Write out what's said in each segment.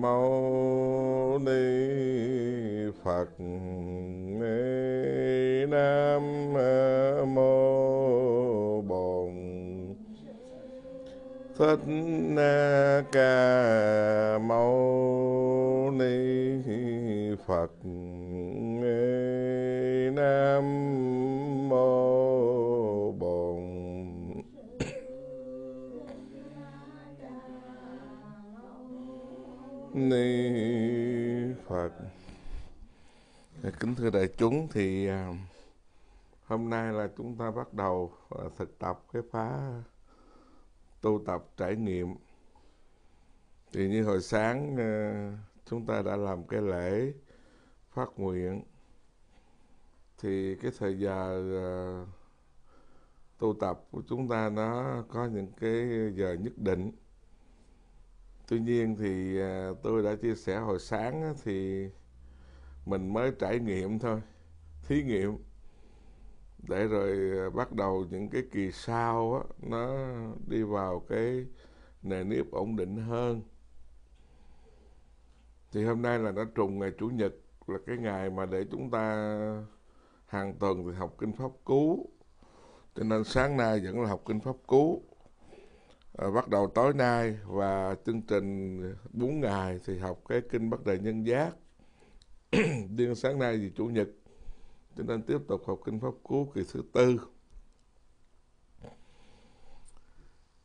mâu ni phật nam mô bổn thích ca mâu ni phật nam ni phật dạ, kính thưa đại chúng thì à, hôm nay là chúng ta bắt đầu à, thực tập cái khóa tu tập trải nghiệm thì như hồi sáng à, chúng ta đã làm cái lễ phát nguyện thì cái thời giờ tu tập của chúng ta nó có những cái giờ nhất định tuy nhiên thì à, tôi đã chia sẻ hồi sáng thì mình mới trải nghiệm thôi thí nghiệm để rồi à, bắt đầu những cái kỳ sau á, nó đi vào cái nền nếp ổn định hơn thì hôm nay là nó trùng ngày chủ nhật là cái ngày mà để chúng ta hàng tuần thì học kinh pháp cú cho nên sáng nay vẫn là học kinh pháp cú Ờ, bắt đầu tối nay và chương trình 4 ngày thì học cái kinh bắt đầu Nhân Giác. Điên sáng nay thì Chủ nhật cho nên tiếp tục học kinh Pháp Cú kỳ thứ tư.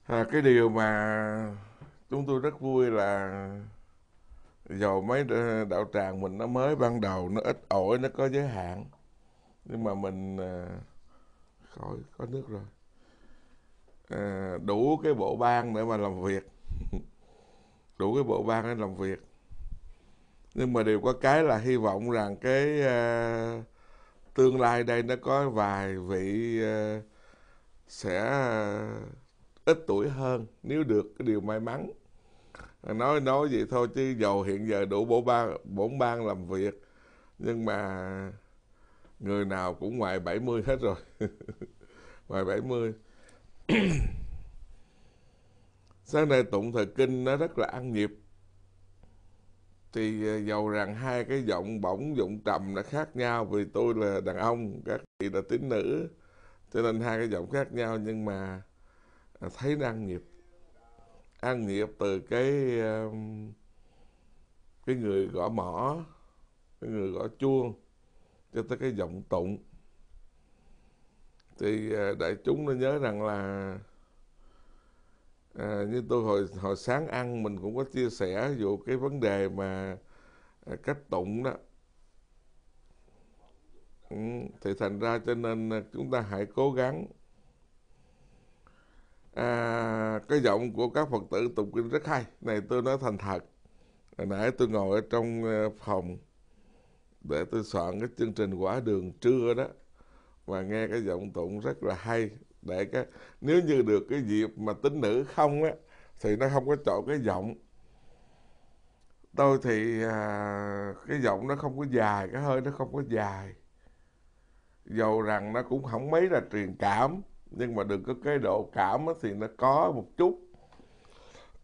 À, cái điều mà chúng tôi rất vui là dầu mấy đạo tràng mình nó mới ban đầu nó ít ỏi nó có giới hạn nhưng mà mình à, khỏi có nước rồi Ờ, đủ cái bộ ban để mà làm việc đủ cái bộ ban để làm việc nhưng mà đều có cái là hy vọng rằng cái uh, tương lai đây nó có vài vị uh, sẽ uh, ít tuổi hơn nếu được cái điều may mắn nói nói vậy thôi chứ dầu hiện giờ đủ bộ ban bốn ban làm việc nhưng mà người nào cũng ngoài 70 hết rồi ngoài 70 sáng nay tụng thời kinh nó rất là ăn nhịp thì ờ, dầu rằng hai cái giọng bổng giọng trầm nó khác nhau vì tôi là đàn ông các chị là tín nữ cho nên hai cái giọng khác nhau nhưng mà ờ, thấy nó ăn nhịp ăn nhịp từ cái cái người gõ mỏ cái người gõ chuông cho tới cái giọng tụng thì à, đại chúng nó nhớ rằng là à, như tôi hồi hồi sáng ăn mình cũng có chia sẻ vụ cái vấn đề mà à, cách tụng đó ừ, thì thành ra cho nên à, chúng ta hãy cố gắng à, cái giọng của các phật tử tụng kinh rất hay này tôi nói thành thật hồi nãy tôi ngồi ở trong phòng để tôi soạn cái chương trình quả đường trưa đó và nghe cái giọng tụng rất là hay để cái nếu như được cái dịp mà tính nữ không á thì nó không có chọn cái giọng tôi thì à, cái giọng nó không có dài cái hơi nó không có dài dầu rằng nó cũng không mấy là truyền cảm nhưng mà được có cái độ cảm thì nó có một chút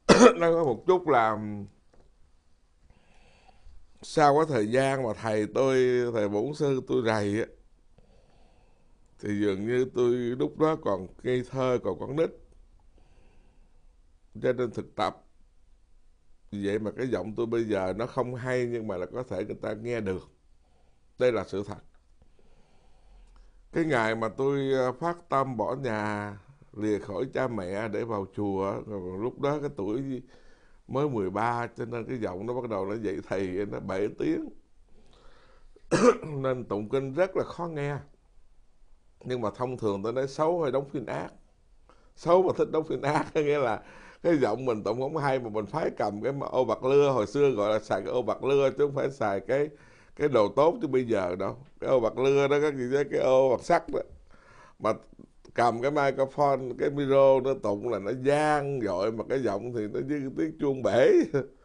nó có một chút là sau cái thời gian mà thầy tôi thầy bổn sư tôi rầy á thì dường như tôi lúc đó còn ngây thơ còn con nít cho nên thực tập vậy mà cái giọng tôi bây giờ nó không hay nhưng mà là có thể người ta nghe được đây là sự thật cái ngày mà tôi ờ, phát tâm bỏ nhà lìa khỏi cha mẹ để vào chùa còn lúc đó cái tuổi mới 13 cho nên cái giọng nó bắt đầu nó dậy thầy nó 7 tiếng nên tụng kinh rất là khó nghe nhưng mà thông thường tôi nói xấu hay đóng phim ác xấu mà thích đóng phim ác nghĩa là cái giọng mình tổng không hay mà mình phải cầm cái ô bạc lưa hồi xưa gọi là xài cái ô bạc lưa chứ không phải xài cái cái đồ tốt chứ bây giờ đâu cái ô bạc lưa đó các gì đó cái ô bạc sắt đó mà cầm cái microphone cái micro nó tụng là nó gian dội mà cái giọng thì nó như tiếng chuông bể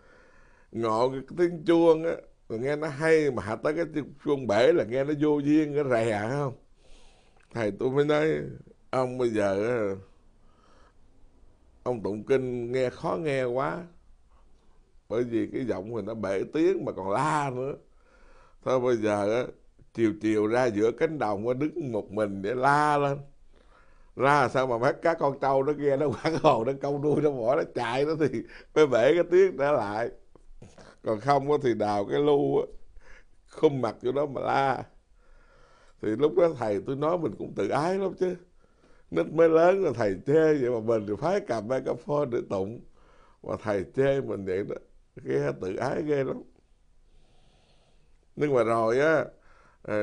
ngộ cái tiếng chuông á nghe nó hay mà hạ tới cái chuông bể là nghe nó vô duyên cái rè không thầy tôi mới nói ông bây giờ ông tụng kinh nghe khó nghe quá bởi vì cái giọng thì nó bể tiếng mà còn la nữa thôi bây giờ chiều chiều ra giữa cánh đồng nó đứng một mình để la lên ra sao mà mấy cá con trâu nó nghe nó quảng hồn nó câu đuôi nó bỏ nó chạy nó thì mới bể cái tiếng trở lại còn không thì đào cái lu khum mặt cho nó mà la thì lúc đó thầy tôi nói mình cũng tự ái lắm chứ nít mới lớn là thầy chê vậy mà mình thì phải cầm ba cà phone để tụng mà thầy chê mình vậy đó ghê tự ái ghê lắm nhưng mà rồi á ờ,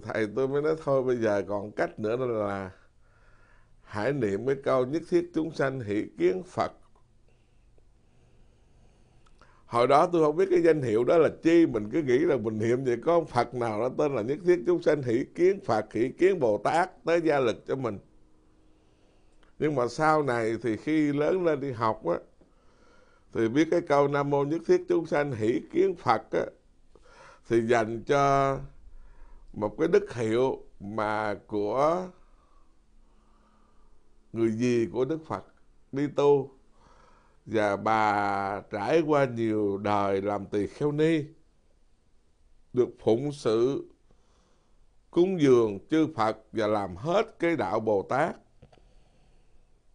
thầy tôi mới nói thôi bây giờ còn cách nữa là hãy niệm cái câu nhất thiết chúng sanh hỷ kiến phật hồi đó tôi không biết cái danh hiệu đó là chi mình cứ nghĩ là mình niệm vậy có phật nào đó tên là nhất thiết chúng sanh hỷ kiến phật hỷ kiến bồ tát tới gia lực cho mình nhưng mà sau này thì khi lớn lên đi học á thì biết cái câu nam mô nhất thiết chúng sanh hỷ kiến phật á thì dành cho một cái đức hiệu mà của người gì của đức phật đi tu và bà trải qua nhiều đời làm tỳ kheo ni được phụng sự cúng dường chư Phật và làm hết cái đạo Bồ Tát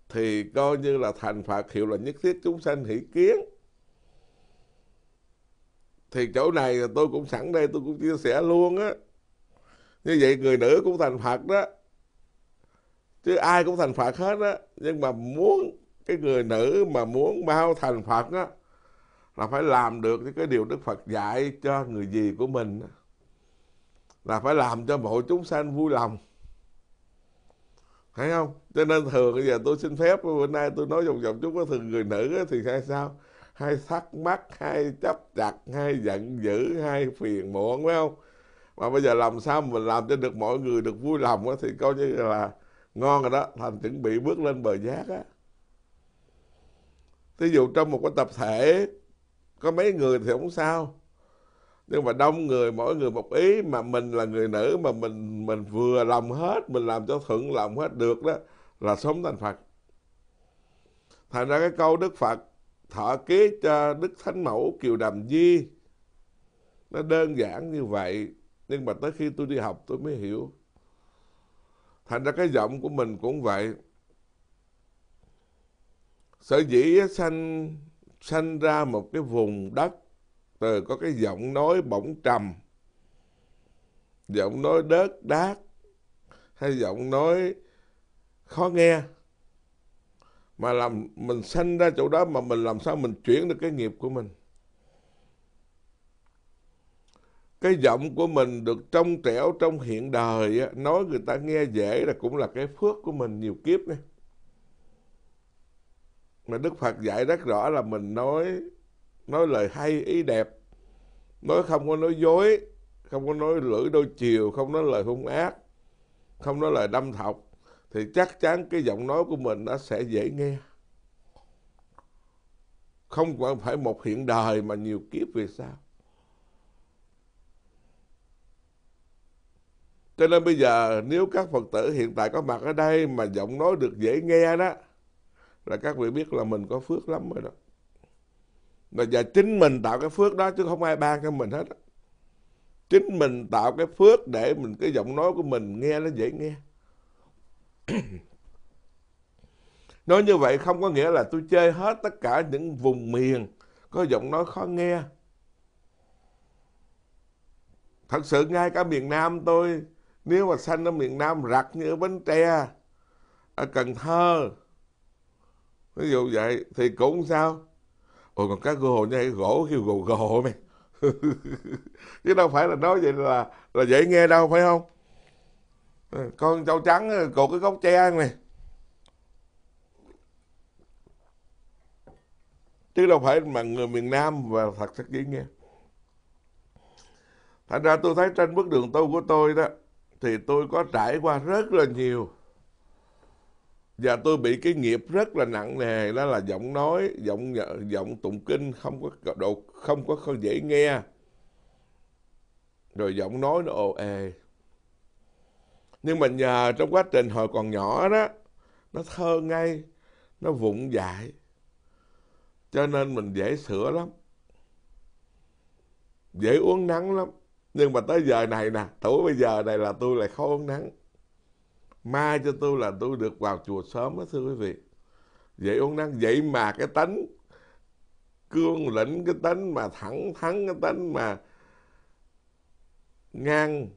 thì coi như là thành Phật hiệu là nhất thiết chúng sanh hỷ kiến thì chỗ này tôi cũng sẵn đây tôi cũng chia sẻ luôn á như vậy người nữ cũng thành Phật đó chứ ai cũng thành Phật hết á nhưng mà muốn cái người nữ mà muốn bao thành phật á là phải làm được những cái điều đức phật dạy cho người gì của mình là phải làm cho mọi chúng sanh vui lòng thấy không cho nên thường bây giờ tôi xin phép bữa nay tôi nói vòng vòng chút có thường người nữ á, thì hay sao hay thắc mắc hay chấp chặt hay giận dữ hay phiền muộn phải không mà bây giờ làm sao mình làm cho được mọi người được vui lòng á, thì coi như là ngon rồi đó thành chuẩn bị bước lên bờ giác á thí dụ trong một cái tập thể có mấy người thì không sao nhưng mà đông người mỗi người một ý mà mình là người nữ mà mình mình vừa lòng hết mình làm cho thuận lòng hết được đó là sống thành phật thành ra cái câu đức phật thọ ký cho đức thánh mẫu kiều đàm di nó đơn giản như vậy nhưng mà tới khi tôi đi học tôi mới hiểu thành ra cái giọng của mình cũng vậy sở dĩ sanh sanh ra một cái vùng đất từ có cái giọng nói bỗng trầm giọng nói đớt đát hay giọng nói khó nghe mà làm mình sanh ra chỗ đó mà mình làm sao mình chuyển được cái nghiệp của mình cái giọng của mình được trong trẻo trong hiện đời nói người ta nghe dễ là cũng là cái phước của mình nhiều kiếp này mà Đức Phật dạy rất rõ là mình nói nói lời hay ý đẹp nói không có nói dối không có nói lưỡi đôi chiều không nói lời hung ác không nói lời đâm thọc thì chắc chắn cái giọng nói của mình nó sẽ dễ nghe không phải một hiện đời mà nhiều kiếp về sao? cho nên bây giờ nếu các phật tử hiện tại có mặt ở đây mà giọng nói được dễ nghe đó là các vị biết là mình có phước lắm rồi đó là và chính mình tạo cái phước đó chứ không ai ban cho mình hết đó. chính mình tạo cái phước để mình cái giọng nói của mình nghe nó dễ nghe nói như vậy không có nghĩa là tôi chơi hết tất cả những vùng miền có giọng nói khó nghe thật sự ngay cả miền nam tôi nếu mà sanh ở miền nam rặt như ở bến tre ở cần thơ ví dụ vậy thì cũng sao ôi còn các cô hồn như gỗ kêu gồ gồ mày chứ đâu phải là nói vậy là là dễ nghe đâu phải không ờ, con trâu trắng ờ, cột cái gốc tre này chứ đâu phải mà người miền Nam và thật sự dễ nghe thành ra tôi thấy trên bước đường tu của tôi đó thì tôi có trải qua rất là nhiều và dạ, tôi bị cái nghiệp rất là nặng nề đó là giọng nói giọng giọng tụng kinh không có độ không có không dễ nghe rồi giọng nói nó ồ ê nhưng mà nhờ trong quá trình hồi còn nhỏ đó nó thơ ngay nó vụng dại cho nên mình dễ sửa lắm dễ uống nắng lắm nhưng mà tới giờ này nè tuổi bây giờ này là tôi lại khó uống nắng mai cho tôi là tôi được vào chùa sớm đó thưa quý vị vậy ông đang vậy mà cái tánh cương lĩnh cái tánh mà thẳng thắn cái tánh mà ngang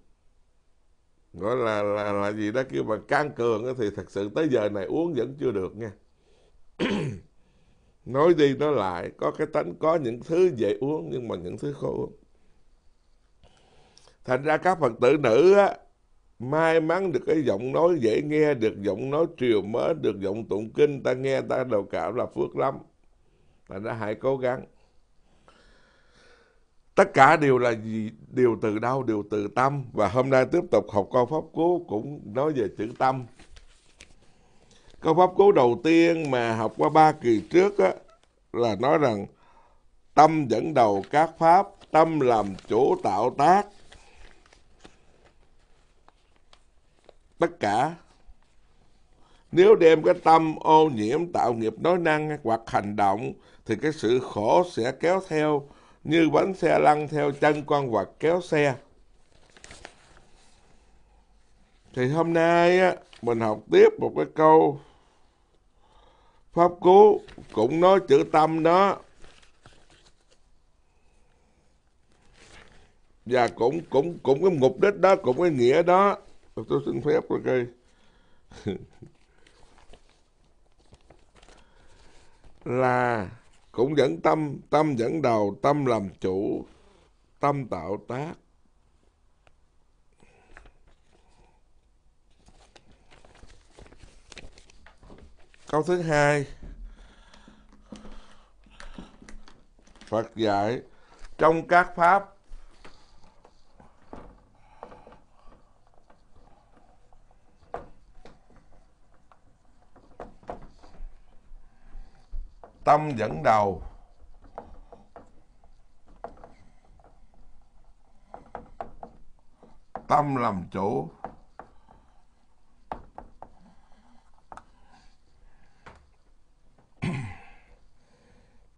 gọi là là là gì đó kêu bằng can cường thì thật sự tới giờ này uống vẫn chưa được nha nói đi nói lại có cái tánh có những thứ dễ uống nhưng mà những thứ khó uống thành ra các phật tử nữ á may mắn được cái giọng nói dễ nghe được giọng nói triều mới, được giọng tụng kinh ta nghe ta đầu cảm là phước lắm ta đã hãy cố gắng tất cả đều là gì đều từ đâu đều từ tâm và hôm nay tiếp tục học câu pháp cú cũng nói về chữ tâm câu pháp cú đầu tiên mà học qua ba kỳ trước á, là nói rằng tâm dẫn đầu các pháp tâm làm chủ tạo tác tất cả nếu đem cái tâm ô nhiễm tạo nghiệp nói năng hoặc hành động thì cái sự khổ sẽ kéo theo như bánh xe lăn theo chân con vật kéo xe. Thì hôm nay á, mình học tiếp một cái câu Pháp Cú cũng nói chữ tâm đó. Và cũng cũng cũng cái mục đích đó, cũng cái nghĩa đó tôi xin phép rồi cây là cũng dẫn tâm tâm dẫn đầu tâm làm chủ tâm tạo tác câu thứ hai phật dạy trong các pháp tâm dẫn đầu tâm làm chủ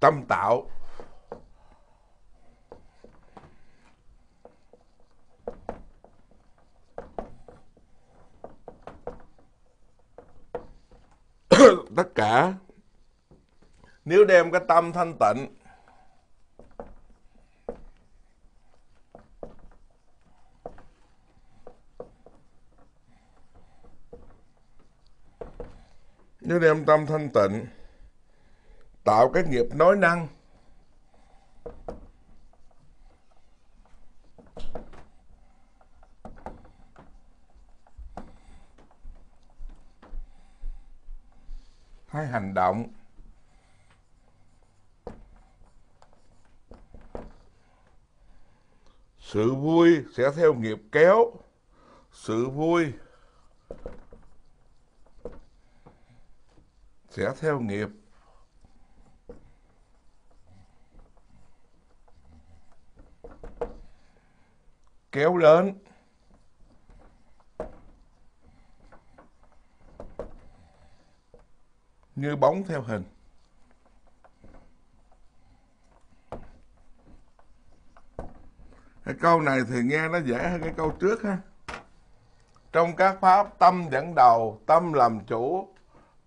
tâm tạo tất cả nếu đem cái tâm thanh tịnh Nếu đem tâm thanh tịnh Tạo cái nghiệp nói năng hay hành động Sự vui sẽ theo nghiệp kéo. Sự vui sẽ theo nghiệp kéo đến như bóng theo hình câu này thì nghe nó dễ hơn cái câu trước ha trong các pháp tâm dẫn đầu tâm làm chủ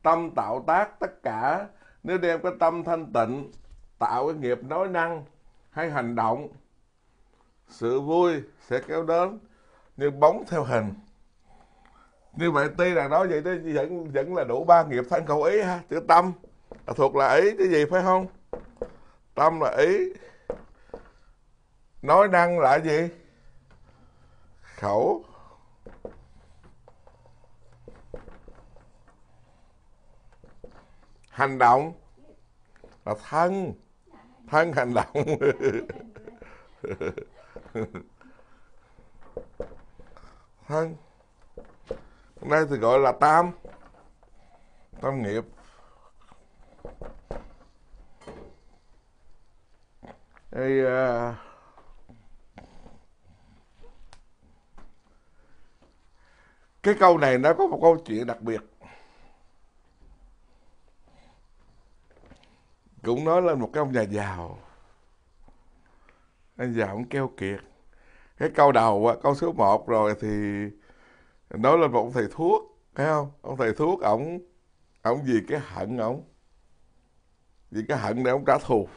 tâm tạo tác tất cả nếu đem cái tâm thanh tịnh tạo cái nghiệp nói năng hay hành động sự vui sẽ kéo đến như bóng theo hình như vậy tuy là nói vậy đó vẫn vẫn là đủ ba nghiệp thanh khẩu ý ha chữ tâm là thuộc là ý cái gì phải không tâm là ý nói năng là gì khẩu hành động là thân thân hành động thân hôm nay thì gọi là tam tam nghiệp Hey, uh, à, Cái câu này nó có một câu chuyện đặc biệt. Cũng nói lên một cái ông nhà giàu. Anh giàu ông keo kiệt. Cái câu đầu, câu số 1 rồi thì nói lên một ông thầy thuốc. Thấy không? Ông thầy thuốc, ổng ổng vì cái hận ổng. Vì cái hận này ổng trả thù.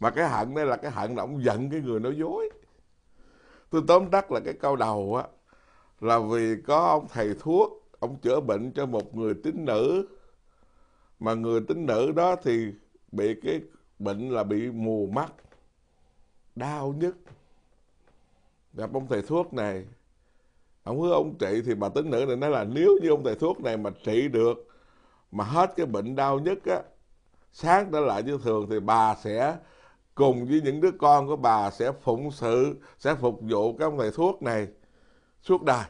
Mà cái hận đây là cái hận là ổng giận cái người nói dối. Tôi tóm tắt là cái câu đầu á là vì có ông thầy thuốc ông chữa bệnh cho một người tín nữ mà người tín nữ đó thì bị cái bệnh là bị mù mắt đau nhất gặp ông thầy thuốc này ông hứa ông trị thì bà tín nữ này nói là nếu như ông thầy thuốc này mà trị được mà hết cái bệnh đau nhất á sáng trở lại như thường thì bà sẽ cùng với những đứa con của bà sẽ phụng sự sẽ phục vụ cái ông thầy thuốc này suốt đời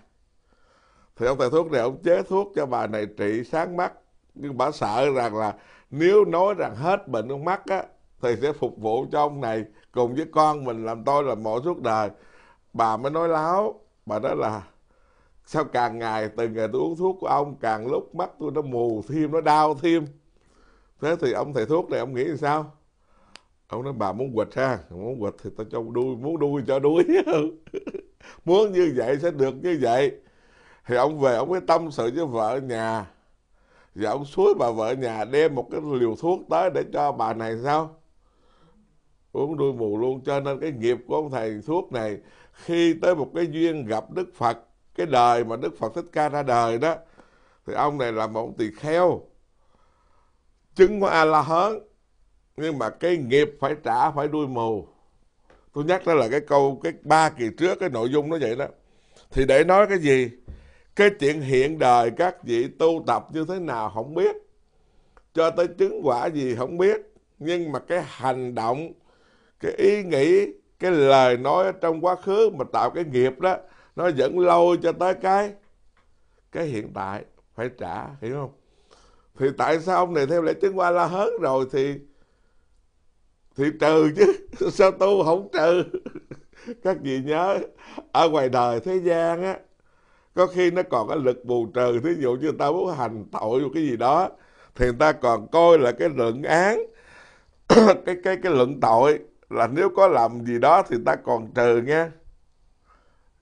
thì ông thầy thuốc này ông chế thuốc cho bà này trị sáng mắt nhưng bà sợ rằng là nếu nói rằng hết bệnh con mắt á thì sẽ phục vụ cho ông này cùng với con mình làm tôi làm mọi suốt đời bà mới nói láo bà nói là sao càng ngày từ ngày tôi uống thuốc của ông càng lúc mắt tôi nó mù thêm nó đau thêm thế thì ông thầy thuốc này ông nghĩ làm sao ông nói bà muốn quật ha muốn quật thì tao cho đuôi muốn đuôi cho đuôi muốn như vậy sẽ được như vậy thì ông về ông mới tâm sự với vợ nhà và ông suối bà vợ nhà đem một cái liều thuốc tới để cho bà này sao uống đuôi mù luôn cho nên cái nghiệp của ông thầy thuốc này khi tới một cái duyên gặp đức phật cái đời mà đức phật thích ca ra đời đó thì ông này là một tỳ kheo chứng của a la hớn nhưng mà cái nghiệp phải trả phải đuôi mù tôi nhắc đó là cái câu cái ba kỳ trước cái nội dung nó vậy đó thì để nói cái gì cái chuyện hiện đời các vị tu tập như thế nào không biết cho tới chứng quả gì không biết nhưng mà cái hành động cái ý nghĩ cái lời nói trong quá khứ mà tạo cái nghiệp đó nó vẫn lâu cho tới cái cái hiện tại phải trả hiểu không thì tại sao ông này theo lẽ chứng qua la hớn rồi thì thì trừ chứ sao tu không trừ các vị nhớ ở ngoài đời thế gian á có khi nó còn cái lực bù trừ thí dụ như người ta muốn hành tội một cái gì đó thì người ta còn coi là cái luận án cái cái cái luận tội là nếu có làm gì đó thì ta còn trừ nha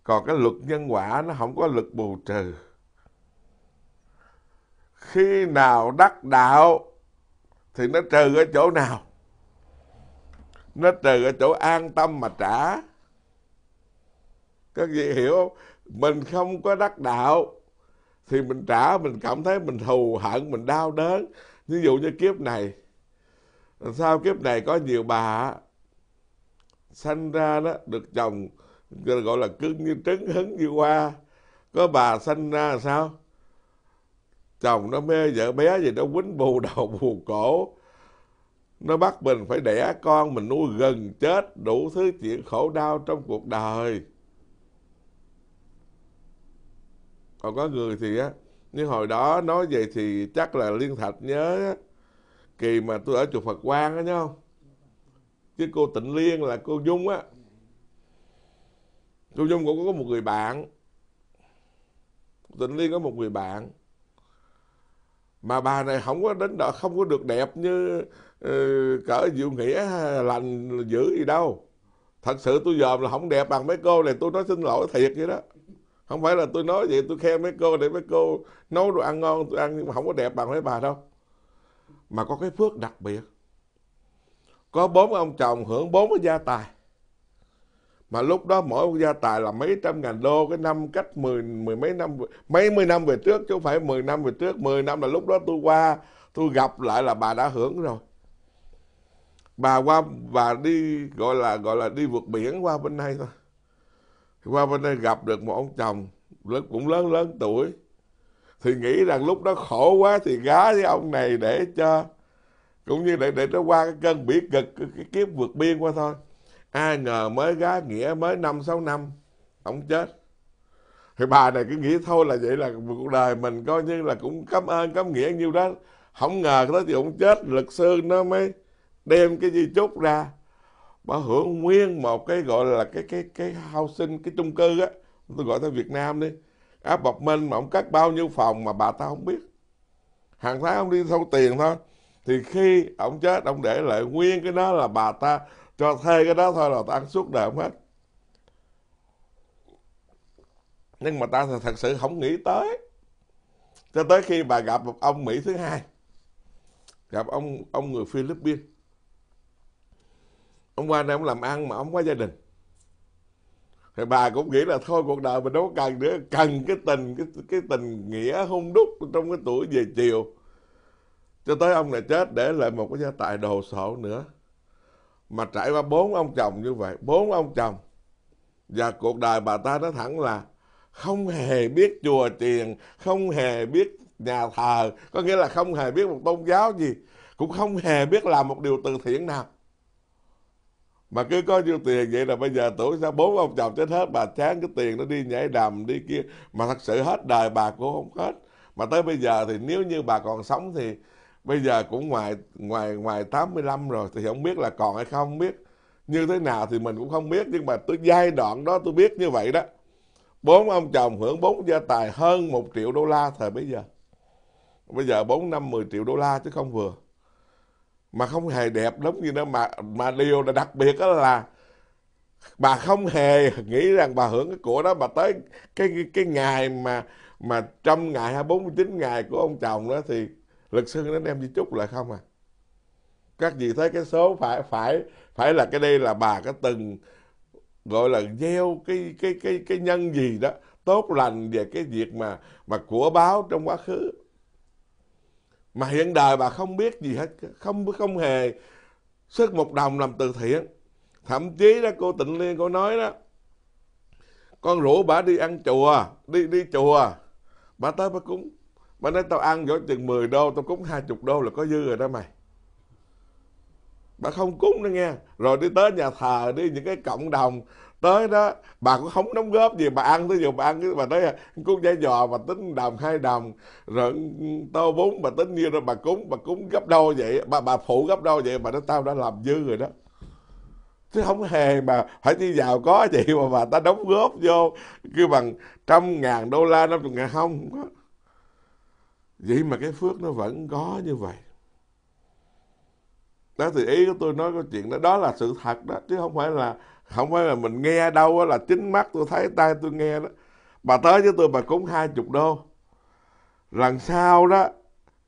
còn cái luật nhân quả nó không có luật bù trừ khi nào đắc đạo thì nó trừ ở chỗ nào nó trừ ở chỗ an tâm mà trả các vị hiểu không mình không có đắc đạo thì mình trả mình cảm thấy mình thù hận mình đau đớn ví dụ như kiếp này sao kiếp này có nhiều bà sanh ra đó được chồng gọi là cưng như trứng hứng như hoa có bà sanh ra sao chồng nó mê vợ bé gì nó quýnh bù đầu bù cổ nó bắt mình phải đẻ con mình nuôi gần chết đủ thứ chuyện khổ đau trong cuộc đời còn có người thì á như hồi đó nói vậy thì chắc là liên thạch nhớ á, kỳ mà tôi ở chùa phật quang á nhớ không chứ cô tịnh liên là cô dung á cô dung cũng có một người bạn tịnh liên có một người bạn mà bà này không có đến đó không có được đẹp như uh, cỡ diệu nghĩa lành dữ gì đâu thật sự tôi dòm là không đẹp bằng mấy cô này tôi nói xin lỗi thiệt vậy đó không phải là tôi nói vậy tôi khen mấy cô để mấy cô nấu đồ ăn ngon tôi ăn nhưng mà không có đẹp bằng mấy bà đâu mà có cái phước đặc biệt có bốn ông chồng hưởng bốn cái gia tài mà lúc đó mỗi ông gia tài là mấy trăm ngàn đô cái năm cách mười mười mấy năm mấy mươi năm về trước chứ không phải mười năm về trước mười năm là lúc đó tôi qua tôi gặp lại là bà đã hưởng rồi bà qua bà đi gọi là gọi là đi vượt biển qua bên này thôi qua bên đây gặp được một ông chồng lớn cũng lớn lớn tuổi thì nghĩ rằng lúc đó khổ quá thì gá với ông này để cho cũng như để để nó qua cái cơn bỉ cực cái kiếp vượt biên qua thôi ai ngờ mới gá nghĩa mới năm sáu năm ông chết thì bà này cứ nghĩ thôi là vậy là cuộc đời mình coi như là cũng cảm ơn cảm nghĩa nhiêu đó không ngờ tới thì ông chết luật sư nó mới đem cái gì chúc ra bà hưởng nguyên một cái gọi là cái cái cái housing cái chung cư á tôi gọi tới Việt Nam đi áp bọc minh mà ông cắt bao nhiêu phòng mà bà ta không biết hàng tháng ông đi thâu tiền thôi thì khi ông chết ông để lại nguyên cái đó là bà ta cho thuê cái đó thôi là ta ăn suốt đời không hết nhưng mà ta thật sự không nghĩ tới cho tới khi bà gặp một ông Mỹ thứ hai gặp ông ông người Philippines ông qua đây ông làm ăn mà ông có gia đình thì bà cũng nghĩ là thôi cuộc đời mình đâu cần nữa cần cái tình cái, cái tình nghĩa hung đúc trong cái tuổi về chiều cho tới ông này chết để lại một cái gia tài đồ sộ nữa mà trải qua bốn ông chồng như vậy bốn ông chồng và cuộc đời bà ta nói thẳng là không hề biết chùa chiền không hề biết nhà thờ có nghĩa là không hề biết một tôn giáo gì cũng không hề biết làm một điều từ thiện nào mà cứ có nhiêu tiền vậy là bây giờ tuổi ra bốn ông chồng chết hết bà chán cái tiền nó đi nhảy đầm đi kia mà thật sự hết đời bà cũng không hết mà tới bây giờ thì nếu như bà còn sống thì bây giờ cũng ngoài ngoài ngoài 85 rồi thì không biết là còn hay không biết như thế nào thì mình cũng không biết nhưng mà tới giai đoạn đó tôi biết như vậy đó bốn ông chồng hưởng bốn gia tài hơn một triệu đô la thời bây giờ bây giờ bốn năm mười triệu đô la chứ không vừa mà không hề đẹp giống như đó mà mà điều là đặc biệt đó là bà không hề nghĩ rằng bà hưởng cái của đó bà tới cái cái, cái ngày mà mà trong ngày hay 49 ngày của ông chồng đó thì luật sư nó đem di chúc lại không à các vị thấy cái số phải phải phải là cái đây là bà có từng gọi là gieo cái cái cái cái nhân gì đó tốt lành về cái việc mà mà của báo trong quá khứ mà hiện đời bà không biết gì hết không không hề sức một đồng làm từ thiện thậm chí đó cô tịnh liên cô nói đó con rủ bà đi ăn chùa đi đi chùa bà tới bà cúng bà nói tao ăn gõ chừng 10 đô tao cúng 20 đô là có dư rồi đó mày bà không cúng nữa nghe rồi đi tới nhà thờ đi những cái cộng đồng tới đó bà cũng không đóng góp gì bà ăn tới giờ bà ăn bà nói à, cũng giai dò bà tính đồng hai đồng rồi tao vốn bà tính như rồi bà cúng bà cúng gấp đâu vậy bà bà phụ gấp đâu vậy bà nói tao đã làm dư rồi đó chứ không hề mà phải đi giàu có vậy mà bà ta đóng góp vô kêu bằng trăm ngàn đô la năm chục ngàn không có vậy mà cái phước nó vẫn có như vậy đó thì ý của tôi nói câu chuyện đó đó là sự thật đó chứ không phải là không phải là mình nghe đâu là chính mắt tôi thấy tay tôi nghe đó bà tới với tôi bà cúng hai chục đô lần sau đó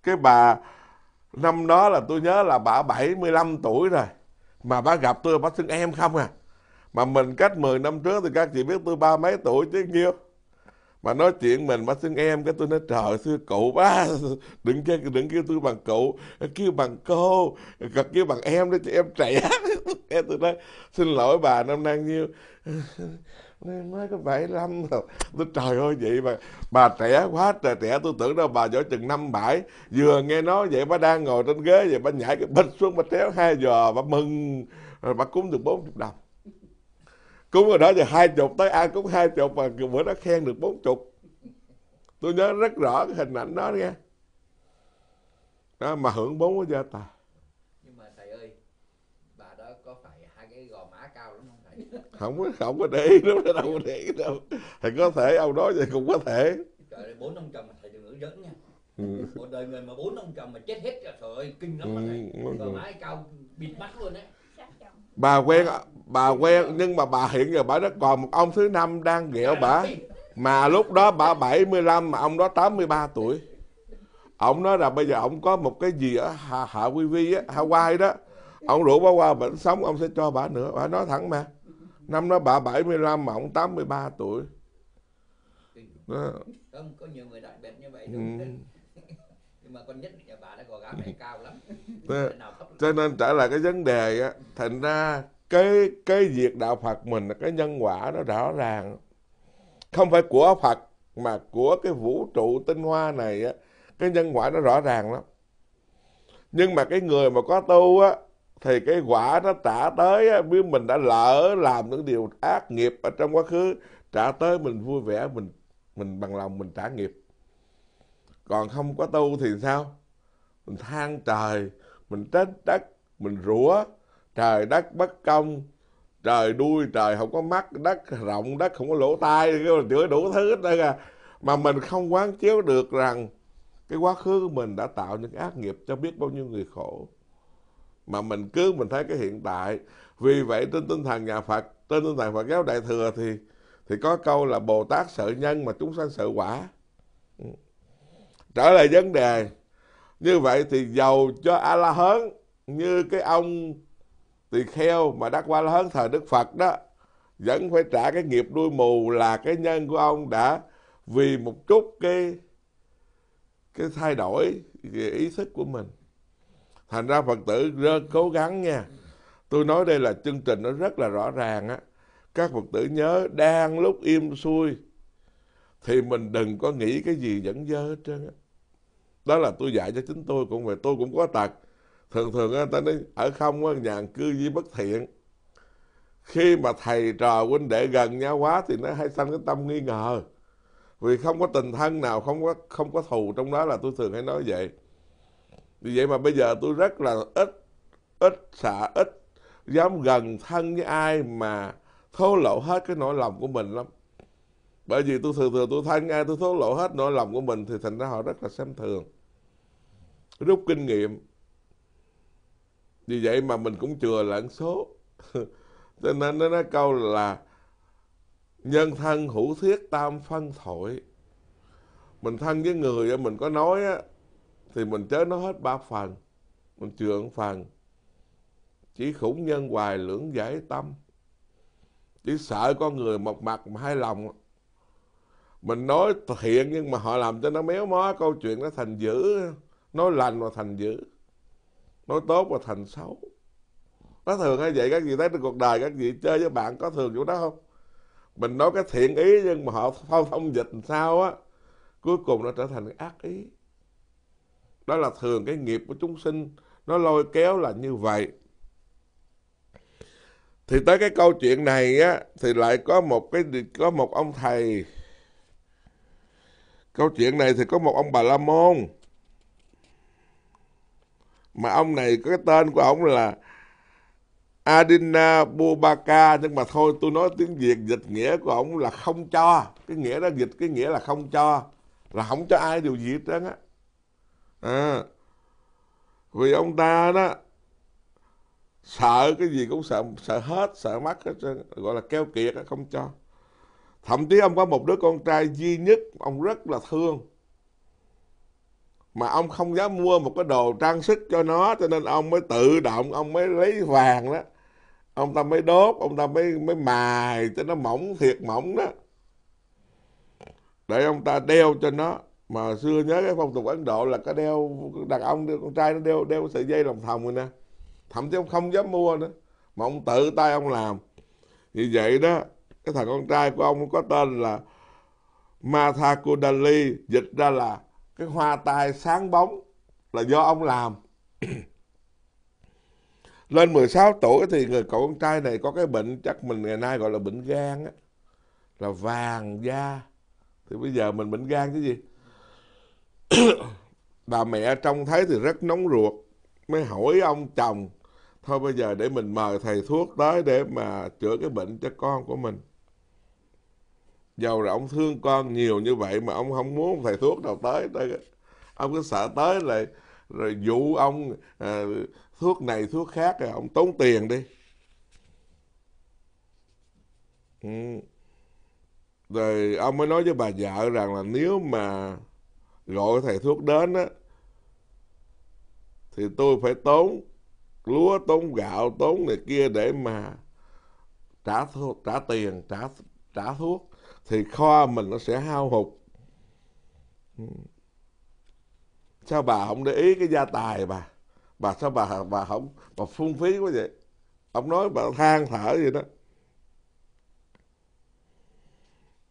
cái bà năm đó là tôi nhớ là bà 75 tuổi rồi mà bà gặp tôi bà xưng em không à mà mình cách 10 năm trước thì các chị biết tôi ba mấy tuổi chứ nhiêu mà nói chuyện mình bắt xưng em cái tôi nói trời xưa cụ ba đừng kêu đừng kêu tôi bằng cụ kêu bằng cô kêu bằng em đó chị em trẻ nghe tôi nói xin lỗi bà năm nay nhiêu nên mới có 75 rồi tôi trời ơi vậy mà bà trẻ quá trời trẻ tôi tưởng đâu bà giỏi chừng năm bảy vừa nghe nói vậy bà đang ngồi trên ghế vậy bà nhảy cái bịch xuống bà téo hai giờ bà mừng rồi bà cúng được 40 đồng cúng rồi đó giờ hai chục tới ai cúng hai chục mà bữa đó khen được bốn chục tôi nhớ rất rõ cái hình ảnh đó nghe đó mà hưởng bốn cái gia tài không có không có để ý đâu đâu có để ý đâu thì có thể ông đó vậy cũng có thể trời bốn ông chồng thầy đừng lớn nha ừ. một đời người mà bốn ông chồng mà chết hết trời ơi kinh lắm ừ. rồi mái cao bịt mắt luôn đấy bà quen bà quen nhưng mà bà hiện giờ bà đó còn một ông thứ năm đang ghẹo bà dạ, dạ. mà lúc đó bà 75 mà ông đó 83 tuổi ông nói là bây giờ ông có một cái gì ở Hạ, Quy Vi á Hawaii đó ông rủ bà qua bệnh sống ông sẽ cho bà nữa bà nói thẳng mà Năm đó bà 75 mà ông 83 tuổi đó. Không, có nhiều người đặc biệt như vậy ừ. đúng ừ. Nhưng mà con nhất nhà bà đã gò gá mẹ cao lắm Thế, Cho nên trở lại cái vấn đề á Thành ra cái cái việc đạo Phật mình là cái nhân quả nó rõ ràng Không phải của Phật mà của cái vũ trụ tinh hoa này á Cái nhân quả nó rõ ràng lắm nhưng mà cái người mà có tu á thì cái quả nó trả tới nếu mình đã lỡ làm những điều ác nghiệp ở trong quá khứ trả tới mình vui vẻ mình mình bằng lòng mình trả nghiệp còn không có tu thì sao mình than trời mình trách đất mình rủa trời đất bất công trời đuôi trời không có mắt đất rộng đất không có lỗ tai chữa đủ thứ đây à mà mình không quán chiếu được rằng cái quá khứ của mình đã tạo những ác nghiệp cho biết bao nhiêu người khổ mà mình cứ mình thấy cái hiện tại vì vậy trên tinh thần nhà Phật trên tinh thần Phật giáo Đại thừa thì thì có câu là Bồ Tát sợ nhân mà chúng sanh sợ quả ừ. trở lại vấn đề như vậy thì giàu cho a la hớn như cái ông tỳ kheo mà đắc qua la hớn thời đức phật đó vẫn phải trả cái nghiệp đuôi mù là cái nhân của ông đã vì một chút cái cái thay đổi về ý thức của mình thành ra phật tử rất cố gắng nha tôi nói đây là chương trình nó rất là rõ ràng á các phật tử nhớ đang lúc im xuôi thì mình đừng có nghĩ cái gì dẫn dơ hết trơn á đó là tôi dạy cho chính tôi cũng vậy tôi cũng có tật thường thường người ta nói ở không á nhà cư di bất thiện khi mà thầy trò huynh đệ gần nhau quá thì nó hay sanh cái tâm nghi ngờ vì không có tình thân nào không có không có thù trong đó là tôi thường hay nói vậy vì vậy mà bây giờ tôi rất là ít ít xả ít dám gần thân với ai mà thố lộ hết cái nỗi lòng của mình lắm bởi vì tôi thường thường tôi thân ai tôi thố lộ hết nỗi lòng của mình thì thành ra họ rất là xem thường rút kinh nghiệm vì vậy mà mình cũng chừa lẫn số cho nên nó nói câu là nhân thân hữu thiết tam phân thổi mình thân với người mình có nói thì mình chớ nói hết ba phần mình trưởng phần chỉ khủng nhân hoài lưỡng giải tâm chỉ sợ con người một mặt mà hai lòng mình nói thiện nhưng mà họ làm cho nó méo mó câu chuyện nó thành dữ nói lành mà thành dữ nói tốt mà thành xấu nó thường hay vậy các vị thấy trên cuộc đời các vị chơi với bạn có thường chỗ đó không mình nói cái thiện ý nhưng mà họ phong thông dịch sao á cuối cùng nó trở thành ác ý đó là thường cái nghiệp của chúng sinh nó lôi kéo là như vậy thì tới cái câu chuyện này á thì lại có một cái có một ông thầy câu chuyện này thì có một ông bà la môn mà ông này có cái tên của ông là Adina Bubaka nhưng mà thôi tôi nói tiếng Việt dịch nghĩa của ông là không cho cái nghĩa đó dịch cái nghĩa là không cho là không cho ai điều gì hết trơn á à, vì ông ta đó sợ cái gì cũng sợ sợ hết sợ mất hết gọi là keo kiệt không cho thậm chí ông có một đứa con trai duy nhất ông rất là thương mà ông không dám mua một cái đồ trang sức cho nó cho nên ông mới tự động ông mới lấy vàng đó ông ta mới đốt ông ta mới mới mài cho nó mỏng thiệt mỏng đó để ông ta đeo cho nó mà xưa nhớ cái phong tục ấn độ là có đeo đàn ông con trai nó đeo đeo sợi dây lòng thòng rồi nè thậm chí ông không dám mua nữa mà ông tự tay ông làm vì vậy đó cái thằng con trai của ông có tên là Mathakudali dịch ra là cái hoa tai sáng bóng là do ông làm lên 16 tuổi thì người cậu con trai này có cái bệnh chắc mình ngày nay gọi là bệnh gan á là vàng da thì bây giờ mình bệnh gan chứ gì bà mẹ trông thấy thì rất nóng ruột mới hỏi ông chồng thôi bây giờ để mình mời thầy thuốc tới để mà chữa cái bệnh cho con của mình dầu là ông thương con nhiều như vậy mà ông không muốn thầy thuốc nào tới đây ông cứ sợ tới lại rồi dụ ông à, thuốc này thuốc khác rồi ông tốn tiền đi ừ. rồi ông mới nói với bà vợ rằng là nếu mà gọi thầy thuốc đến á thì tôi phải tốn lúa tốn gạo tốn này kia để mà trả thuốc, trả tiền trả trả thuốc thì kho mình nó sẽ hao hụt hmm. sao bà không để ý cái gia tài bà bà sao bà bà không bà phung phí quá vậy ông nói bà than thở gì đó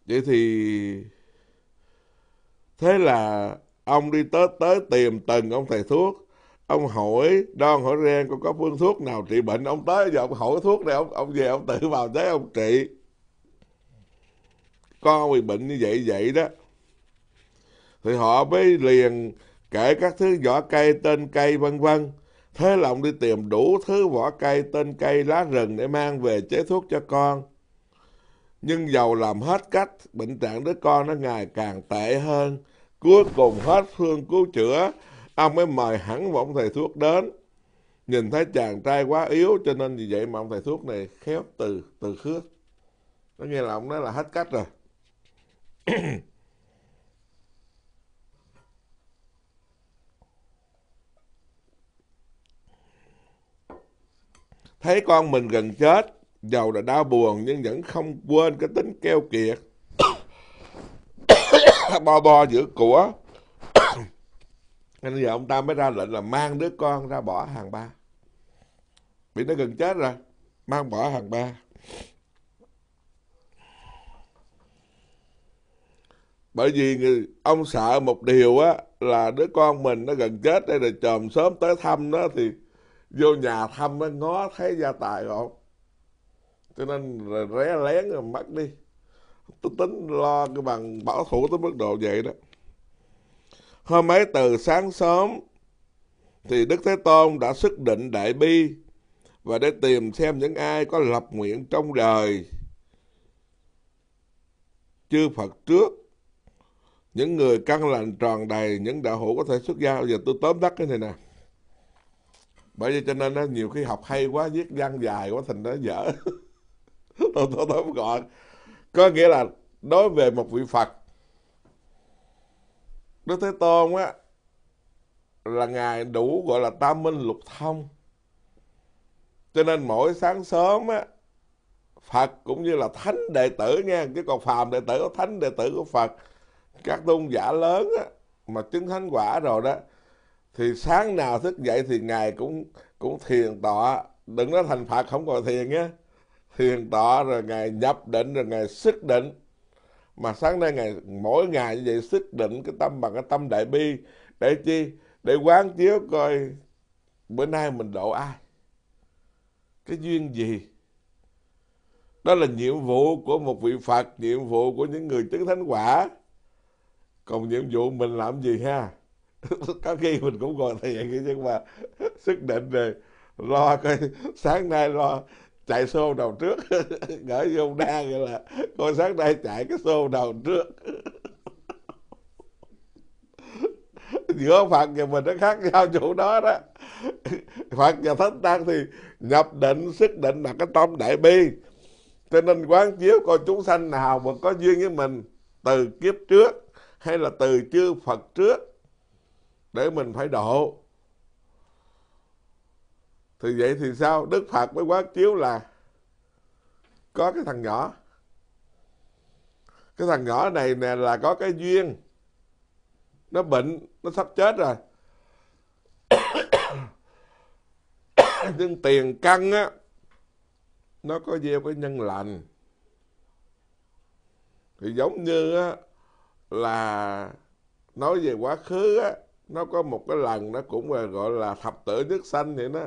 vậy thì Thế là ông đi tới tới tìm từng ông thầy thuốc ông hỏi đoan hỏi ren có có phương thuốc nào trị bệnh ông tới giờ ông hỏi thuốc này ông ông về ông tự vào tới ông trị con bị bệnh như vậy vậy đó thì họ mới liền kể các thứ vỏ cây tên cây vân vân thế là ông đi tìm đủ thứ vỏ cây tên cây lá rừng để mang về chế thuốc cho con nhưng dầu làm hết cách bệnh trạng đứa con nó ngày càng tệ hơn Cuối cùng hết phương cứu chữa, ông mới mời hẳn một ông thầy thuốc đến. Nhìn thấy chàng trai quá yếu cho nên vì vậy mà ông thầy thuốc này khéo từ từ khước. Có nghĩa là ông nói là hết cách rồi. Thấy con mình gần chết, giàu là đau buồn nhưng vẫn không quên cái tính keo kiệt bo bo giữa của nên giờ ông ta mới ra lệnh là mang đứa con ra bỏ hàng ba vì nó gần chết rồi mang bỏ hàng ba bởi vì người, ông sợ một điều á là đứa con mình nó gần chết đây là chòm sớm tới thăm nó thì vô nhà thăm nó ngó thấy gia tài không cho nên ré lén rồi mất đi tính tính lo cái bằng bảo thủ tới mức độ vậy đó hôm ấy từ sáng sớm thì đức thế tôn đã xuất định đại bi và để tìm xem những ai có lập nguyện trong đời chư phật trước những người căn lành tròn đầy những đạo hữu có thể xuất gia giờ tôi tóm tắt cái này nè bởi vì cho nên nhiều khi học hay quá viết văn dài quá thành nó dở tôi tóm gọn có nghĩa là đối về một vị phật đức thế tôn á là ngài đủ gọi là tam minh lục thông cho nên mỗi sáng sớm á phật cũng như là thánh đệ tử nha chứ còn phàm đệ tử thánh đệ tử của phật các tôn giả lớn á mà chứng thánh quả rồi đó thì sáng nào thức dậy thì ngài cũng cũng thiền tọa đừng nói thành phật không còn thiền nhé thiền tọa rồi ngài nhập định rồi ngài sức định mà sáng nay ngày mỗi ngày như vậy sức định cái tâm bằng cái tâm đại bi để chi để quán chiếu coi bữa nay mình độ ai cái duyên gì đó là nhiệm vụ của một vị phật nhiệm vụ của những người chứng thánh quả còn nhiệm vụ mình làm gì ha có khi mình cũng còn thầy vậy chứ mà sức định rồi lo coi sáng nay lo chạy xô đầu trước gửi vô đa gọi là coi sáng nay chạy cái xô đầu trước giữa Phật và mình nó khác nhau chỗ đó đó Phật và Thánh Tăng thì nhập định sức định là cái tâm đại bi cho nên quán chiếu coi chúng sanh nào mà có duyên với mình từ kiếp trước hay là từ chư Phật trước để mình phải độ thì vậy thì sao đức phật mới quán chiếu là có cái thằng nhỏ cái thằng nhỏ này nè là có cái duyên nó bệnh nó sắp chết rồi nhưng tiền căn á nó có gieo cái nhân lành thì giống như á là nói về quá khứ á nó có một cái lần nó cũng gọi là thập tử nhất sanh vậy đó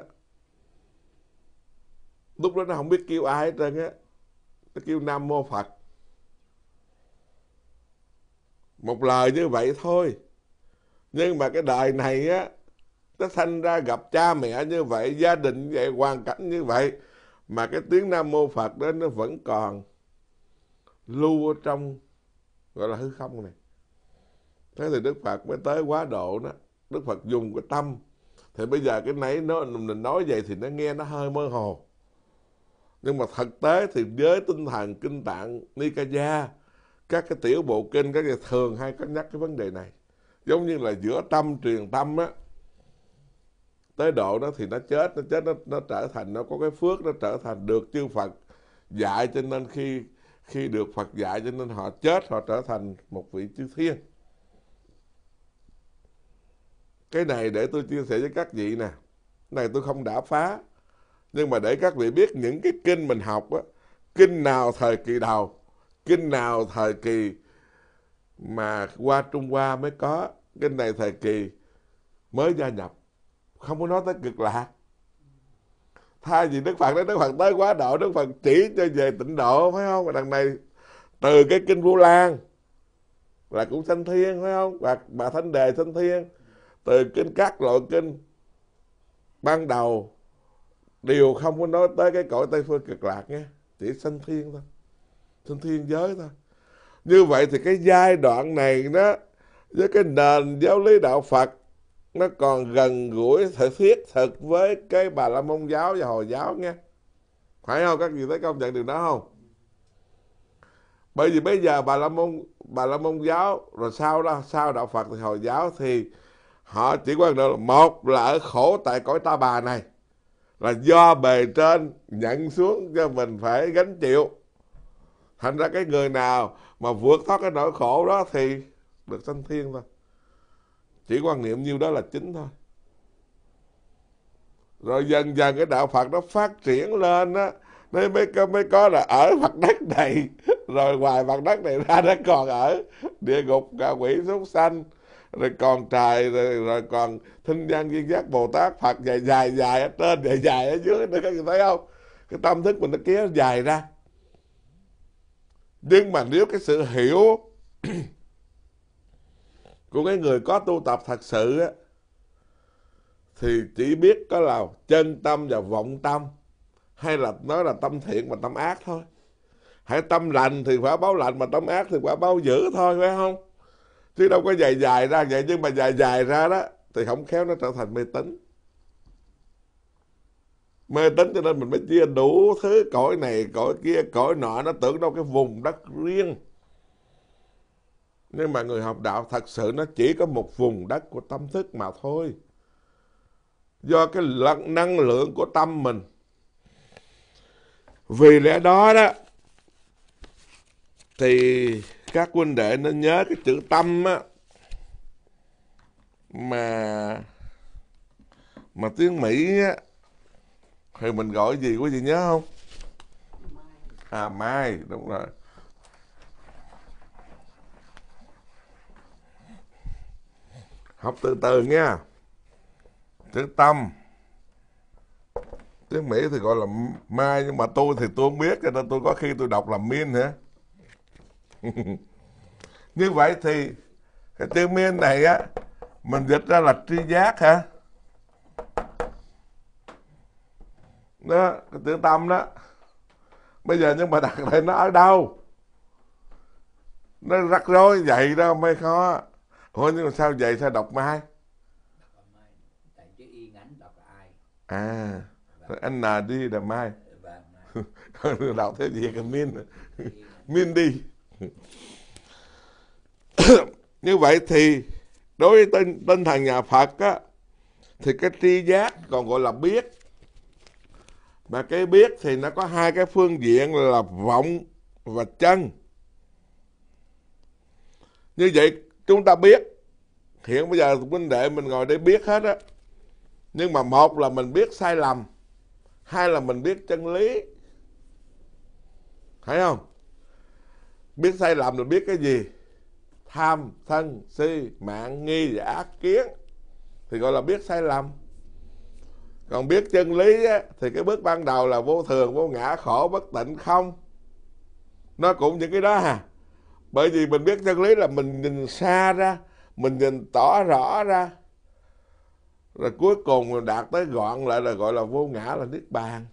lúc đó nó không biết kêu ai hết trơn á nó kêu nam mô phật một lời như vậy thôi nhưng mà cái đời này á nó sanh ra gặp cha mẹ như vậy gia đình như vậy hoàn cảnh như vậy mà cái tiếng nam mô phật đó nó vẫn còn lưu ở trong gọi là hư không này thế thì đức phật mới tới quá độ đó đức phật dùng cái tâm thì bây giờ cái nãy nó mình nói vậy thì nó nghe nó hơi mơ hồ nhưng mà thực tế thì với tinh thần kinh tạng Nikaya các cái tiểu bộ kinh các cái thường hay có nhắc cái vấn đề này giống như là giữa tâm truyền tâm á tới độ nó thì nó chết nó chết nó, nó trở thành nó có cái phước nó trở thành được chư Phật dạy cho nên khi khi được Phật dạy cho nên họ chết họ trở thành một vị chư thiên cái này để tôi chia sẻ với các vị nè này tôi không đã phá nhưng mà để các vị biết những cái kinh mình học á kinh nào thời kỳ đầu kinh nào thời kỳ mà qua Trung Hoa mới có kinh này thời kỳ mới gia nhập không có nói tới cực lạc thay vì Đức Phật đó Đức Phật tới quá độ Đức Phật chỉ cho về tịnh độ phải không và đằng này từ cái kinh Vu Lan là cũng sanh thiên phải không và bà Thánh Đề sanh thiên từ kinh các loại kinh ban đầu điều không có nói tới cái cõi tây phương cực lạc nghe chỉ sanh thiên thôi sanh thiên giới thôi như vậy thì cái giai đoạn này đó với cái nền giáo lý đạo phật nó còn gần gũi thực thiết thực với cái bà la môn giáo và hồi giáo nghe phải không các vị thấy công nhận điều đó không bởi vì bây giờ bà la môn bà la môn giáo rồi sau đó sau đạo phật thì hồi giáo thì họ chỉ quan trọng là một là ở khổ tại cõi ta bà này là do bề trên nhận xuống cho mình phải gánh chịu thành ra cái người nào mà vượt thoát cái nỗi khổ đó thì được sanh thiên thôi chỉ quan niệm nhiêu đó là chính thôi rồi dần dần cái đạo phật nó phát triển lên á nên mới có, mới có là ở mặt đất này rồi ngoài mặt đất này ra nó còn ở địa ngục cả quỷ súc sanh rồi con trai rồi, rồi còn thinh văn viên giác bồ tát phật dài dài dài ở trên dài dài ở dưới nữa các người thấy không cái tâm thức mình nó kéo dài ra nhưng mà nếu cái sự hiểu của cái người có tu tập thật sự á, thì chỉ biết có là chân tâm và vọng tâm hay là nói là tâm thiện và tâm ác thôi hãy tâm lành thì phải báo lành mà tâm ác thì phải báo dữ thôi phải không chứ đâu có dài dài ra vậy nhưng mà dài dài ra đó thì không khéo nó trở thành mê tín mê tín cho nên mình mới chia đủ thứ cõi này cõi kia cõi nọ nó tưởng đâu cái vùng đất riêng nhưng mà người học đạo thật sự nó chỉ có một vùng đất của tâm thức mà thôi do cái năng lượng của tâm mình vì lẽ đó đó thì các quân đệ nên nhớ cái chữ tâm á mà mà tiếng mỹ á thì mình gọi gì quý vị nhớ không à mai đúng rồi học từ từ nha chữ tâm tiếng mỹ thì gọi là mai nhưng mà tôi thì tôi không biết cho nên tôi có khi tôi đọc là min hả như vậy thì cái tư miên này á mình dịch ra là tri giác hả đó cái chữ tâm đó bây giờ nhưng mà đặt lại nó ở đâu nó rắc rối vậy đó mới khó ủa nhưng mà sao vậy sao đọc mai à anh n đi là mai vâng, đọc theo gì cái min min đi như vậy thì đối với tinh, tinh thần nhà phật á, thì cái tri giác còn gọi là biết mà cái biết thì nó có hai cái phương diện là vọng và chân như vậy chúng ta biết hiện bây giờ huynh đệ mình ngồi đây biết hết á nhưng mà một là mình biết sai lầm hai là mình biết chân lý thấy không biết sai lầm là biết cái gì tham sân si mạng nghi và ác kiến thì gọi là biết sai lầm còn biết chân lý á, thì cái bước ban đầu là vô thường vô ngã khổ bất tịnh không nó cũng những cái đó à bởi vì mình biết chân lý là mình nhìn xa ra mình nhìn tỏ rõ ra rồi cuối cùng đạt tới gọn lại là gọi là vô ngã là niết bàn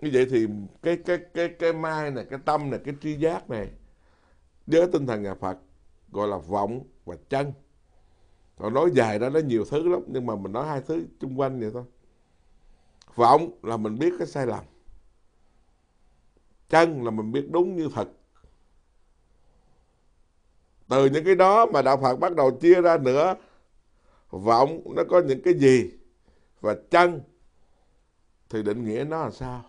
như vậy thì cái cái cái cái mai này cái tâm này cái tri giác này với tinh thần nhà Phật gọi là vọng và chân còn nói dài đó nó nhiều thứ lắm nhưng mà mình nói hai thứ chung quanh vậy thôi vọng là mình biết cái sai lầm chân là mình biết đúng như thật từ những cái đó mà đạo Phật bắt đầu chia ra nữa vọng nó có những cái gì và chân thì định nghĩa nó là sao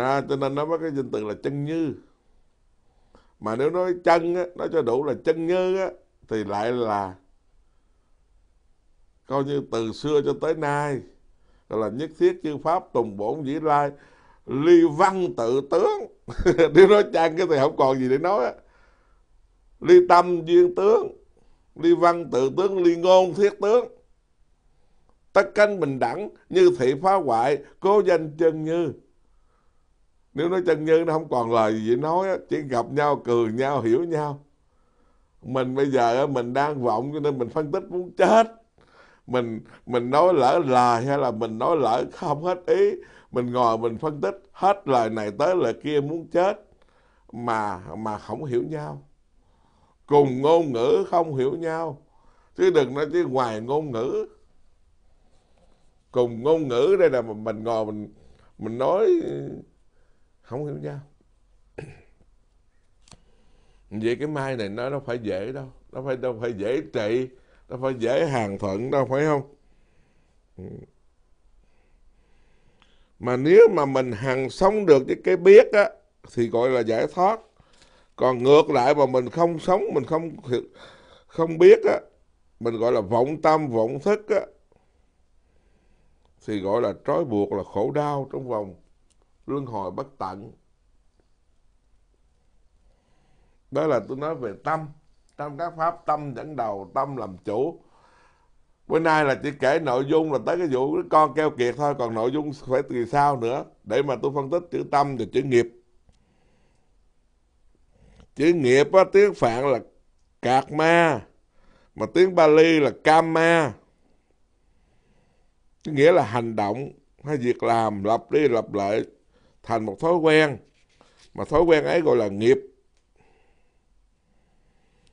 à, cho nên nó có cái danh từ là chân như mà nếu nói chân á, nó cho đủ là chân như á, thì lại là coi như từ xưa cho tới nay là nhất thiết chư pháp tùng bổn dĩ lai ly văn tự tướng nếu nói chân cái thì không còn gì để nói á. ly tâm duyên tướng ly văn tự tướng ly ngôn thiết tướng tất canh bình đẳng như thị phá hoại cố danh chân như nếu nói chân như nó không còn lời gì nói chỉ gặp nhau cười nhau hiểu nhau mình bây giờ mình đang vọng cho nên mình phân tích muốn chết mình mình nói lỡ lời hay là mình nói lỡ không hết ý mình ngồi mình phân tích hết lời này tới lời kia muốn chết mà mà không hiểu nhau cùng ngôn ngữ không hiểu nhau chứ đừng nói chứ ngoài ngôn ngữ cùng ngôn ngữ đây là mình ngồi mình mình nói không hiểu nhau vậy cái mai này nó đâu phải dễ đâu nó phải đâu phải dễ trị nó phải dễ hàng thuận đâu phải không ừ. mà nếu mà mình hằng sống được với cái biết á thì gọi là giải thoát còn ngược lại mà mình không sống mình không không biết á mình gọi là vọng tâm vọng thức á thì gọi là trói buộc là khổ đau trong vòng luân hồi bất tận đó là tôi nói về tâm trong các pháp tâm dẫn đầu tâm làm chủ bữa nay là chỉ kể nội dung là tới cái vụ con keo kiệt thôi còn nội dung phải từ sau nữa để mà tôi phân tích chữ tâm và chữ nghiệp chữ nghiệp á, tiếng phạn là cạc ma mà tiếng bali là kama nghĩa là hành động hay việc làm lập đi lập lại thành một thói quen mà thói quen ấy gọi là nghiệp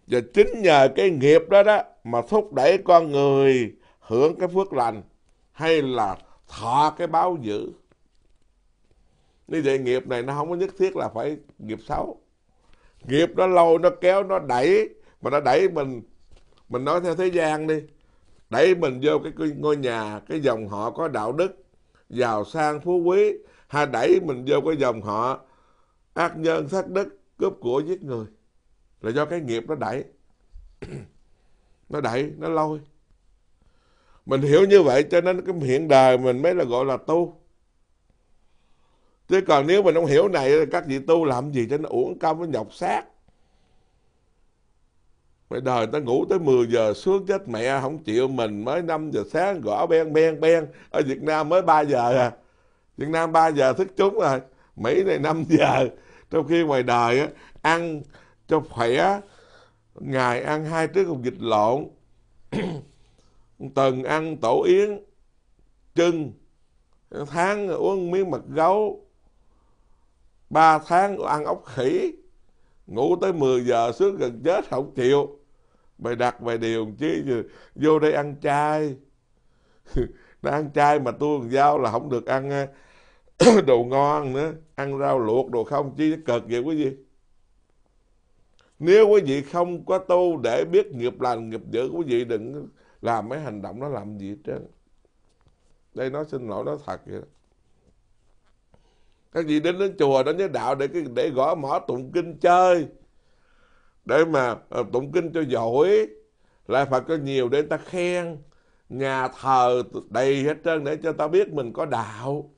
và chính nhờ cái nghiệp đó đó mà thúc đẩy con người hưởng cái phước lành hay là thọ cái báo dữ như vậy nghiệp này nó không có nhất thiết là phải nghiệp xấu nghiệp nó lâu nó kéo nó đẩy mà nó đẩy mình mình nói theo thế gian đi đẩy mình vô cái ngôi nhà cái dòng họ có đạo đức giàu sang phú quý hà đẩy mình vô cái dòng họ ác nhân sát đất cướp của giết người là do cái nghiệp nó đẩy nó đẩy nó lôi mình hiểu như vậy cho nên cái hiện đời mình mới là gọi là tu chứ còn nếu mình không hiểu này các vị tu làm gì cho nó uổng công nó nhọc xác Mày đời ta ngủ tới 10 giờ sướng chết mẹ không chịu mình mới 5 giờ sáng gõ ben ben ben ở Việt Nam mới 3 giờ à Việt Nam 3 giờ thức trúng rồi Mỹ này 5 giờ trong khi ngoài đời á, ăn cho khỏe ngày ăn hai trước hộp vịt lộn tuần ăn tổ yến trưng tháng uống miếng mật gấu ba tháng ăn ốc khỉ ngủ tới 10 giờ sướng gần chết không chịu mày đặt mày điều chứ vô đây ăn chay đang ăn chay mà tôi giao là không được ăn đồ ngon nữa ăn rau luộc đồ không chi cực vậy quý vị nếu quý vị không có tu để biết nghiệp lành nghiệp dữ quý vị đừng làm mấy hành động nó làm gì hết trơn đây nó xin lỗi nó thật vậy đó các vị đến đến chùa đến với đạo để cái để gõ mỏ tụng kinh chơi để mà ờ, tụng kinh cho giỏi lại phật cho nhiều để ta khen nhà thờ đầy hết trơn để cho ta biết mình có đạo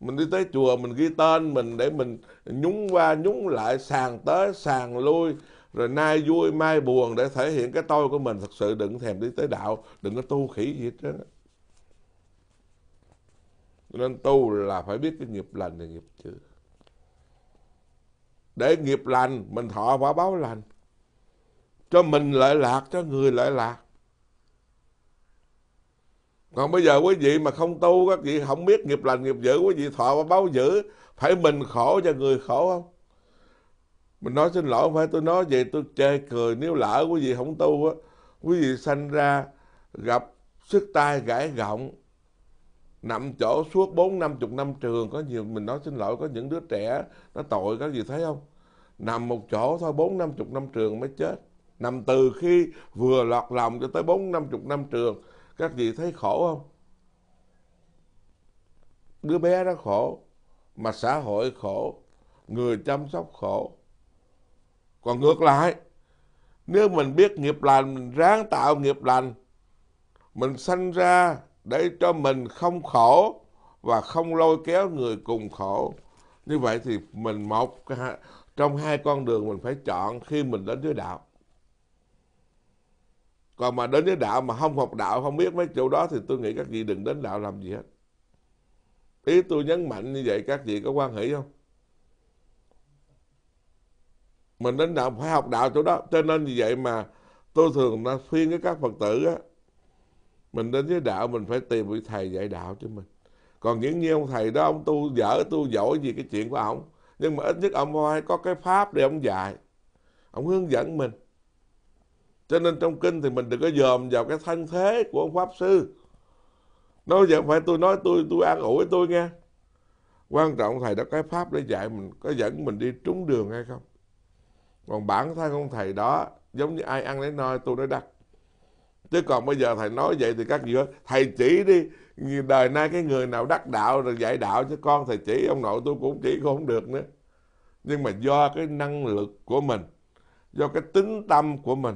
mình đi tới chùa mình ghi tên mình để mình nhúng qua nhúng lại sàn tới sàn lui rồi nay vui mai buồn để thể hiện cái tôi của mình thật sự đừng thèm đi tới đạo đừng có tu khỉ gì hết trơn nên tu là phải biết cái nghiệp lành và nghiệp dữ để nghiệp lành mình thọ quả báo lành cho mình lợi lạc cho người lợi lạc còn bây giờ quý vị mà không tu các vị không biết nghiệp lành nghiệp dữ quý vị thọ báo dữ phải mình khổ cho người khổ không mình nói xin lỗi không phải tôi nói vậy tôi chê cười nếu lỡ quý vị không tu á quý vị sanh ra gặp sức tai gãy gọng nằm chỗ suốt bốn năm chục năm trường có nhiều mình nói xin lỗi có những đứa trẻ nó tội các gì thấy không nằm một chỗ thôi bốn năm chục năm trường mới chết nằm từ khi vừa lọt lòng cho tới bốn năm chục năm trường các vị thấy khổ không đứa bé nó khổ mà xã hội khổ người chăm sóc khổ còn ngược lại nếu mình biết nghiệp lành mình ráng tạo nghiệp lành mình sanh ra để cho mình không khổ và không lôi kéo người cùng khổ như vậy thì mình một trong hai con đường mình phải chọn khi mình đến với đạo còn mà đến với đạo mà không học đạo không biết mấy chỗ đó thì tôi nghĩ các vị đừng đến đạo làm gì hết ý tôi nhấn mạnh như vậy các vị có quan hệ không mình đến đạo phải học đạo chỗ đó cho nên như vậy mà tôi thường là khuyên với các phật tử á mình đến với đạo mình phải tìm vị thầy dạy đạo cho mình còn những như ông thầy đó ông tu dở tu giỏi gì cái chuyện của ông nhưng mà ít nhất ông phải có cái pháp để ông dạy ông hướng dẫn mình cho nên trong kinh thì mình đừng có dòm vào cái thân thế của ông pháp sư nói vậy phải tôi nói tôi tôi an ủi tôi nghe quan trọng thầy đó cái pháp để dạy mình có dẫn mình đi trúng đường hay không còn bản thân ông thầy đó giống như ai ăn lấy noi tôi nói đắt chứ còn bây giờ thầy nói vậy thì các vị ơi thầy chỉ đi đời nay cái người nào đắc đạo rồi dạy đạo cho con thầy chỉ ông nội tôi cũng chỉ không được nữa nhưng mà do cái năng lực của mình do cái tính tâm của mình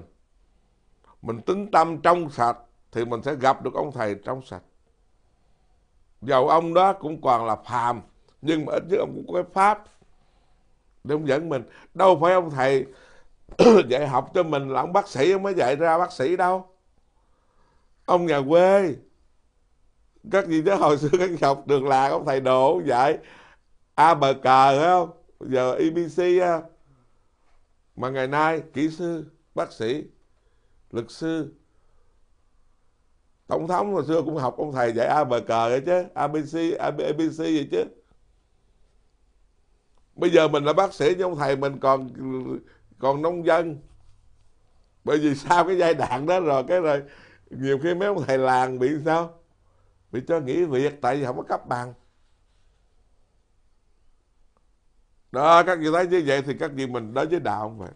mình tính tâm trong sạch thì mình sẽ gặp được ông thầy trong sạch dầu ông đó cũng còn là phàm nhưng mà ít nhất ông cũng có cái pháp để ông dẫn mình đâu phải ông thầy dạy học cho mình là ông bác sĩ ông mới dạy ra bác sĩ đâu ông nhà quê các gì đó hồi xưa các học đường là ông thầy đổ dạy a bờ cờ không giờ ibc e, mà ngày nay kỹ sư bác sĩ luật sư tổng thống hồi xưa cũng học ông thầy dạy a bờ cờ vậy chứ abc abc vậy chứ bây giờ mình là bác sĩ nhưng ông thầy mình còn còn nông dân bởi vì sao cái giai đoạn đó rồi cái rồi nhiều khi mấy ông thầy làng bị sao bị cho nghỉ việc tại vì không có cấp bằng đó các vị thấy như vậy thì các vị mình đối với đạo không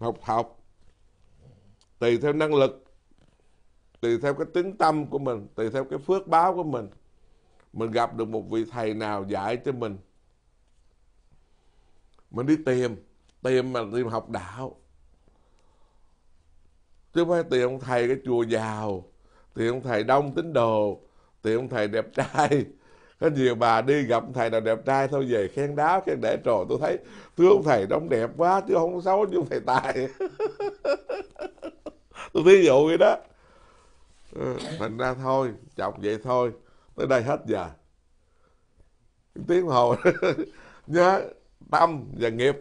học học tùy theo năng lực tùy theo cái tính tâm của mình tùy theo cái phước báo của mình mình gặp được một vị thầy nào dạy cho mình mình đi tìm tìm mà tìm học đạo chứ không phải tìm ông thầy cái chùa giàu tìm ông thầy đông tín đồ tìm ông thầy đẹp trai có nhiều bà đi gặp thầy nào đẹp trai thôi về khen đáo khen để trò tôi thấy thưa ông thầy đông đẹp quá chứ không xấu chứ ông thầy tài tôi thí dụ vậy đó ừ, thành ra thôi chọc vậy thôi tới đây hết giờ tiếng hồ nhớ tâm và nghiệp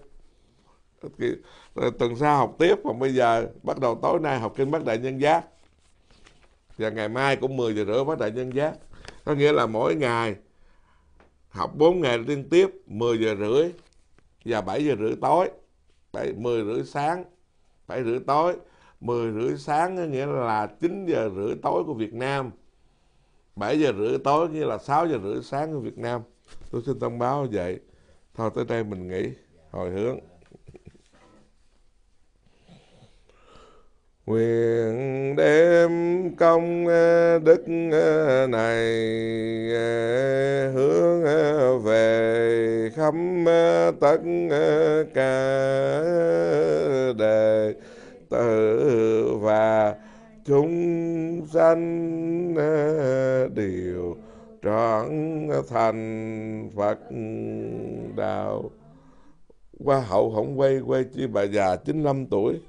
rồi ờ, tuần sau học tiếp còn bây giờ bắt đầu tối nay học kinh bát đại nhân giác và ngày mai cũng 10 giờ rưỡi bát đại nhân giác có nghĩa là mỗi ngày học 4 ngày liên tiếp 10 giờ rưỡi và 7 giờ rưỡi tối 7, 10 rưỡi sáng 7 rưỡi tối 10 rưỡi sáng nghĩa là 9 giờ rưỡi tối của Việt Nam 7 giờ rưỡi tối nghĩa là 6 giờ rưỡi sáng của Việt Nam tôi xin thông báo vậy thôi tới đây mình nghỉ hồi hướng nguyện đem công ờ, đức ờ, này ờ, hướng về khắp tất cả đời tử và chúng sanh ờ, đều trọn thành Phật đạo qua hậu không quay quay chi bà già 95 tuổi